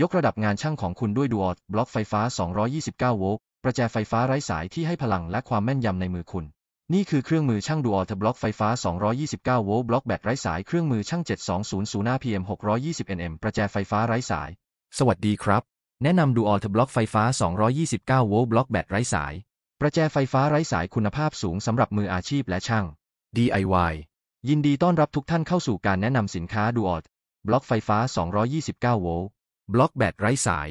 ยกระดับงานช่างของคุณด้วยดูออดบล็อกไฟฟ้า229โวลต์ประแจไฟฟ้าไร้สายที่ให้พลังและความแม่นยำในมือคุณ นี่คือเครื่องมือช่างดูออดบล็อกไฟฟ้า229โวลต์บล็อกแบตไร้สายเครื่องมือช่าง 7200 p m 620 nm ประแจไฟฟ้าไร้สาย สวัสดีครับ แนะนำดูออดบล็อกไฟฟ้า229โวลต์บล็อกแบตไร้สาย ประแจไฟฟ้าไร้สายคุณภาพสูงสำหรับมืออาชีพและช่าง DIY ยินดีต้อนรับทุกท่านเข้าสู่การแนะนำสินค้าดูออดบล็อกไฟฟ้า229โวลต์บล็อกแบตไร้สาย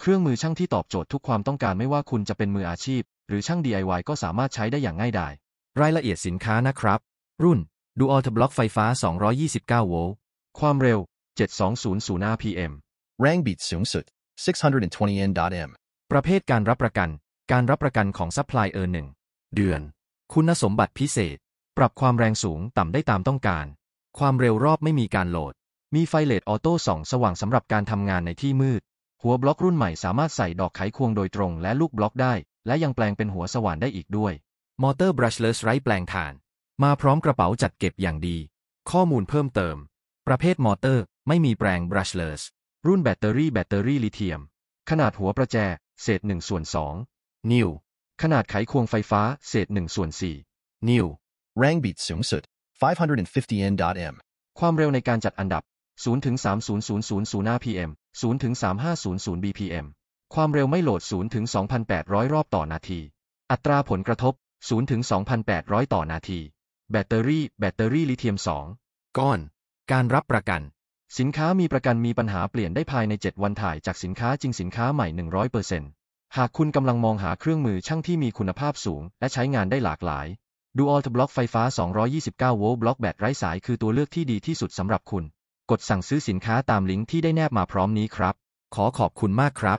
เครื่องมือช่างที่ตอบโจทย์ทุกความต้องการไม่ว่าคุณจะเป็นมืออาชีพ หรือช่าง DIY ก็สามารถใช้ได้อย่างง่ายดาย รายละเอียดสินค้านะครับ รุ่นดูอ l ทบล็อกไฟฟ้า229โวลต์ ความเร็ว 7200 rpm แรงบิดสูงสุด 620 n.m ประเภทการรับประกัน การรับประกันของซัพพลายเออร์หนึ่งเดือน คุณสมบัติพิเศษ ปรับความแรงสูงต่ำได้ตามต้องการ ความเร็วรอบไม่มีการโหลดมีไฟเลดออโต้สองสว่างสำหรับการทำงานในที่มืด หัวบล็อกรุ่นใหม่สามารถใส่ดอกไขควงโดยตรงและลูกบล็อกได้ และยังแปลงเป็นหัวสว่านได้อีกด้วย มอเตอร์บรัชเลสไร้แปลง่าน มาพร้อมกระเป๋าจัดเก็บอย่างดี ข้อมูลเพิ่มเติม ประเภทมอเตอร์ไม่มีแปลงบรัชเลสรุ่นแบตเตอรี่แบตเตอรี่ลิเทียม ขนาดหัวประแจ เศษ1ส่วน2นิ้ว ขนาดไขควงไฟฟ้า เศษ1ส่วน4นิ้ว แรงบิดสูงสุด 550 n m ความเร็วในการจัดอันดับ0ถึง3000 rpm 0ถึง3500 bpm ความเร็วไม่โหลด0ถึง2,800 รอบต่อนาที อัตราผลกระทบ0ถึง2,800 ต่อนาที แบตเตอรี่ แบตเตอรี่ลิเธียม 2 ก้อน การรับประกัน สินค้ามีประกันมีปัญหาเปลี่ยนได้ภายใน 7 วันถ่าย จากสินค้าจริงสินค้าใหม่ 100%หากคุณกำลังมองหาเครื่องมือช่างที่มีคุณภาพสูง และใช้งานได้หลากหลายดูอัลตบล็อกไฟฟ้า229โวลต์บล็อกแบตไร้สายคือตัวเลือกที่ดีที่สุดสำหรับคุณดสั่งซื้อสินค้าตามลิงก์ที่ได้แนบมาพร้อมนี้ครับ ขอขอบคุณมากครับ